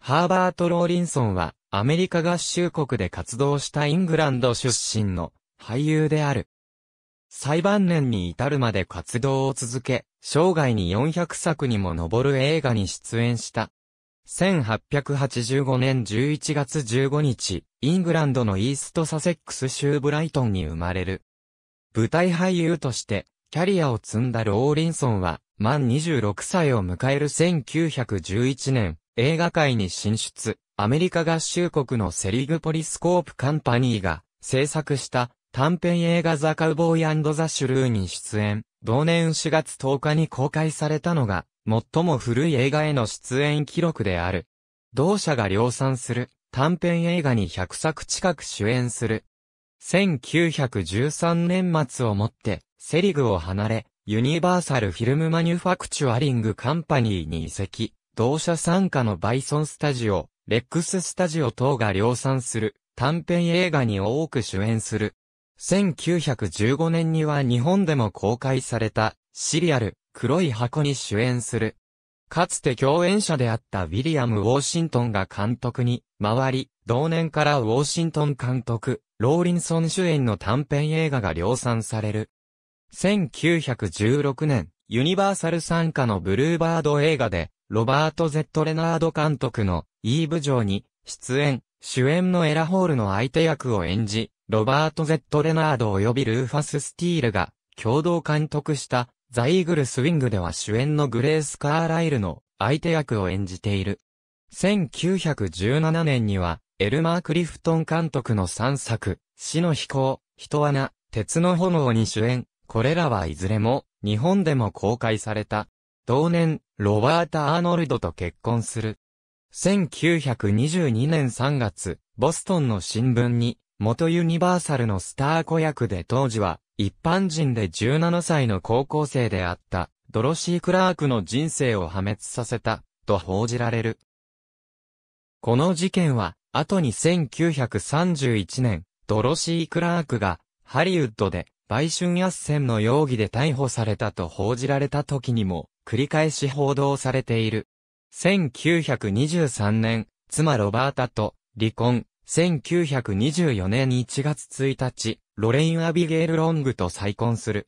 ハーバート・ローリンソンは、アメリカ合衆国で活動したイングランド出身の俳優である。最晩年に至るまで活動を続け、生涯に400作にも上る映画に出演した。1885年11月15日、イングランドのイーストサセックス州ブライトンに生まれる。舞台俳優として、キャリアを積んだローリンソンは、満26歳を迎える1911年、映画界に進出、アメリカ合衆国のセリグポリスコープカンパニーが制作した短編映画ザ・カウボーイザ・シュルーに出演、同年4月10日に公開されたのが、最も古い映画への出演記録である。同社が量産する短編映画に100作近く主演する。1913年末をもって、セリグを離れ、ユニバーサル・フィルム・マニュファクチュアリング・カンパニーに移籍。同社参加のバイソンスタジオ、レックススタジオ等が量産する短編映画に多く主演する。1915年には日本でも公開されたシリアル、黒い箱に主演する。かつて共演者であったウィリアム・ウォーシントンが監督に回り、同年からウォーシントン監督、ローリンソン主演の短編映画が量産される。1916年、ユニバーサル参加のブルーバード映画で、ロバート・ゼット・レナード監督のイーブ城に出演、主演のエラホールの相手役を演じ、ロバート・ゼット・レナード及びルーファス・スティールが共同監督したザ・イーグル・スウィングでは主演のグレース・カーライルの相手役を演じている。1917年にはエルマー・クリフトン監督の3作、死の飛行、人穴、鉄の炎に主演、これらはいずれも日本でも公開された。同年、ロバータ・アーノルドと結婚する。1922年3月、ボストンの新聞に、元ユニバーサルのスター子役で当時は、一般人で17歳の高校生であった、ドロシー・クラークの人生を破滅させた、と報じられる。この事件は、後に1931年、ドロシー・クラークが、ハリウッドで、売春斡旋の容疑で逮捕されたと報じられた時にも、繰り返し報道されている。1923年、妻ロバータと離婚。1924年1月1日、ロレイン・アビゲール・ロングと再婚する。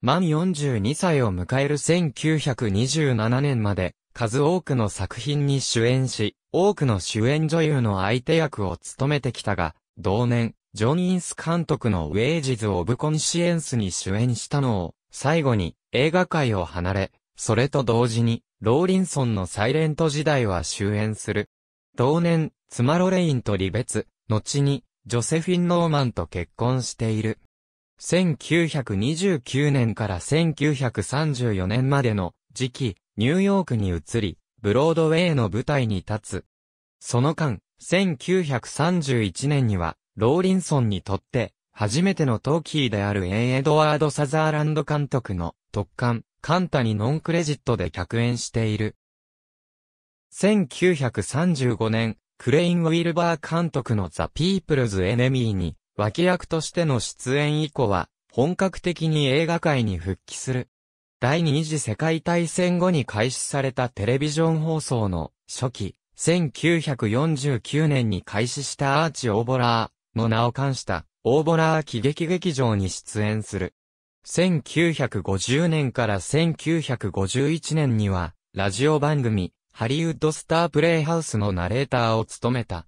満42歳を迎える1927年まで、数多くの作品に主演し、多くの主演女優の相手役を務めてきたが、同年、ジョン・インス監督のウェイジズ・オブ・コンシエンスに主演したのを、最後に映画界を離れ、それと同時に、ローリンソンのサイレント時代は終焉する。同年、妻ロレインと離別、後に、ジョセフィン・ノーマンと結婚している。1929年から1934年までの時期、ニューヨークに移り、ブロードウェイの舞台に立つ。その間、1931年には、ローリンソンにとって、初めてのトーキーであるエン・エドワード・サザーランド監督の特艦、カンタにノンクレジットで客演している。1935年、クレイン・ウィルバー監督のザ・ピープルズ・エネミーに脇役としての出演以降は本格的に映画界に復帰する。第二次世界大戦後に開始されたテレビジョン放送の初期、1949年に開始したアーチ・オーボラーの名を冠したオーボラー喜劇劇場に出演する。1950年から1951年には、ラジオ番組、ハリウッドスタープレイハウスのナレーターを務めた。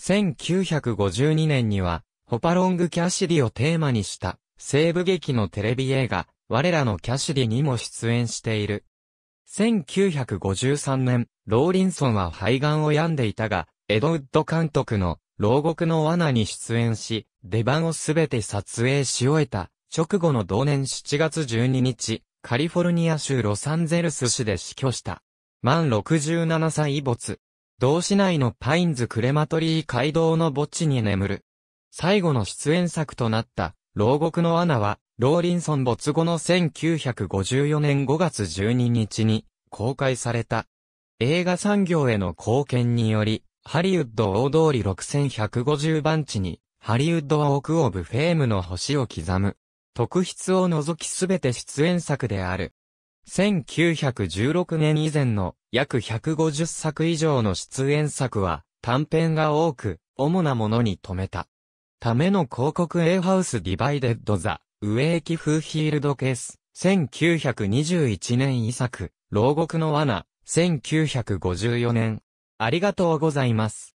1952年には、ホパロング・キャシディをテーマにした、西部劇のテレビ映画、我らのキャシディにも出演している。1953年、ローリンソンは肺がんを病んでいたが、エドウッド監督の、牢獄の罠に出演し、出番をすべて撮影し終えた。直後の同年7月12日、カリフォルニア州ロサンゼルス市で死去した。満67歳没。同市内のパインズクレマトリー街道の墓地に眠る。最後の出演作となった、牢獄の穴は、ローリンソン没後の1954年5月12日に公開された。映画産業への貢献により、ハリウッド大通り6150番地に、ハリウッド・はォーク・オブ・フェームの星を刻む。特筆を除きすべて出演作である。1916年以前の約150作以上の出演作は短編が多く、主なものに止めた。ための広告 A ハウスディバイデッドザ、ウェーキフーヒールドケース、1921年遺作、牢獄の罠、1954年。ありがとうございます。